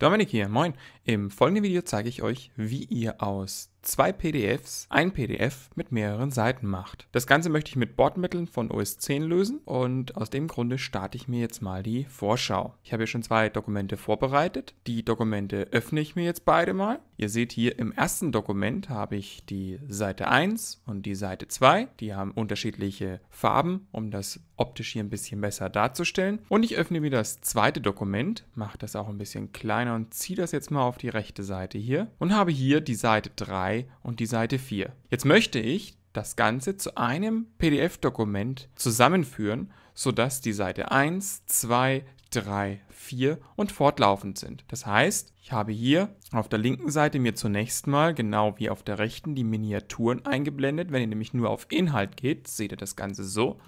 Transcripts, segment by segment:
Dominik hier, moin! Im folgenden Video zeige ich euch, wie ihr aus zwei PDFs ein PDF mit mehreren Seiten macht. Das Ganze möchte ich mit Bordmitteln von OS 10 lösen und aus dem Grunde starte ich mir jetzt mal die Vorschau. Ich habe hier schon zwei Dokumente vorbereitet. Die Dokumente öffne ich mir jetzt beide mal. Ihr seht hier im ersten Dokument habe ich die Seite 1 und die Seite 2. Die haben unterschiedliche Farben, um das optisch hier ein bisschen besser darzustellen. Und ich öffne mir das zweite Dokument, mache das auch ein bisschen kleiner und ziehe das jetzt mal auf die rechte Seite hier und habe hier die Seite 3 3 und die Seite 4. Jetzt möchte ich das Ganze zu einem PDF-Dokument zusammenführen, sodass die Seite 1, 2, 3, 4 und fortlaufend sind. Das heißt, ich habe hier auf der linken Seite mir zunächst mal, genau wie auf der rechten, die Miniaturen eingeblendet. Wenn ihr nämlich nur auf Inhalt geht, seht ihr das Ganze so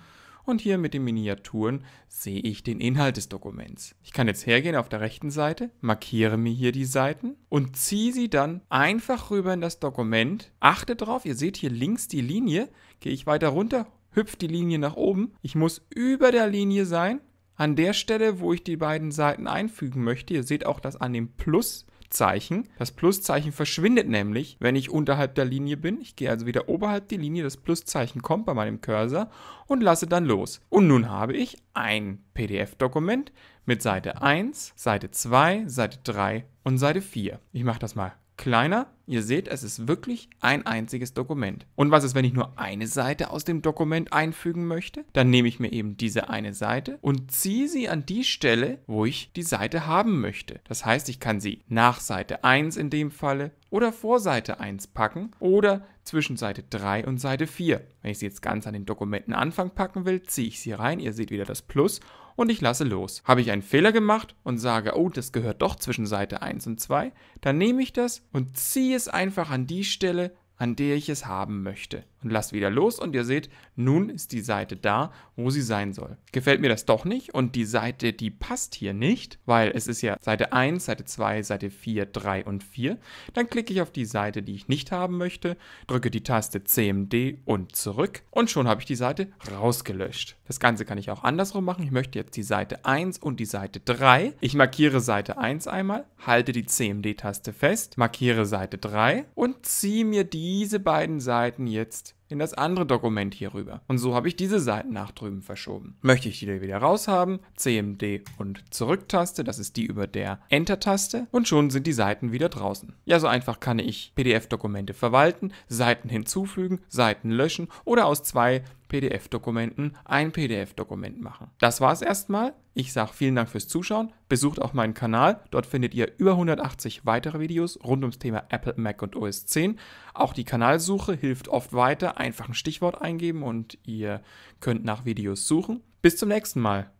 und hier mit den Miniaturen sehe ich den Inhalt des Dokuments. Ich kann jetzt hergehen auf der rechten Seite, markiere mir hier die Seiten und ziehe sie dann einfach rüber in das Dokument. Achte drauf, ihr seht hier links die Linie, gehe ich weiter runter, hüpft die Linie nach oben. Ich muss über der Linie sein. An der Stelle, wo ich die beiden Seiten einfügen möchte, ihr seht auch, dass an dem Plus Pluszeichen. Das Pluszeichen verschwindet nämlich, wenn ich unterhalb der Linie bin. Ich gehe also wieder oberhalb der Linie, das Pluszeichen kommt bei meinem Cursor und lasse dann los. Und nun habe ich ein PDF-Dokument mit Seite 1, Seite 2, Seite 3 und Seite 4. Ich mache das mal kleiner. Ihr seht, es ist wirklich ein einziges Dokument. Und was ist, wenn ich nur eine Seite aus dem Dokument einfügen möchte? Dann nehme ich mir eben diese eine Seite und ziehe sie an die Stelle, wo ich die Seite haben möchte. Das heißt, ich kann sie nach Seite 1 in dem Falle oder vor Seite 1 packen oder zwischen Seite 3 und Seite 4. Wenn ich sie jetzt ganz an den Dokumentenanfang packen will, ziehe ich sie rein. Ihr seht wieder das Plus und ich lasse los. Habe ich einen Fehler gemacht und sage, oh, das gehört doch zwischen Seite 1 und 2, dann nehme ich das und ziehe es einfach an die Stelle, an der ich es haben möchte. Und lasst wieder los und ihr seht, nun ist die Seite da, wo sie sein soll. Gefällt mir das doch nicht und die Seite, die passt hier nicht, weil es ist ja Seite 1, Seite 2, Seite 4, 3 und 4. Dann klicke ich auf die Seite, die ich nicht haben möchte, drücke die Taste CMD und zurück und schon habe ich die Seite rausgelöscht. Das Ganze kann ich auch andersrum machen. Ich möchte jetzt die Seite 1 und die Seite 3. Ich markiere Seite 1 einmal, halte die CMD-Taste fest, markiere Seite 3 und ziehe mir die diese beiden Seiten jetzt in das andere Dokument hier rüber. Und so habe ich diese Seiten nach drüben verschoben. Möchte ich die wieder raushaben, CMD und Zurücktaste, das ist die über der Enter-Taste und schon sind die Seiten wieder draußen. Ja, so einfach kann ich PDF-Dokumente verwalten, Seiten hinzufügen, Seiten löschen oder aus zwei PDF-Dokumenten ein PDF-Dokument machen. Das war es erstmal. Ich sage vielen Dank fürs Zuschauen. Besucht auch meinen Kanal. Dort findet ihr über 180 weitere Videos rund ums Thema Apple, Mac und OS 10. Auch die Kanalsuche hilft oft weiter, einfach ein Stichwort eingeben und ihr könnt nach Videos suchen. Bis zum nächsten Mal.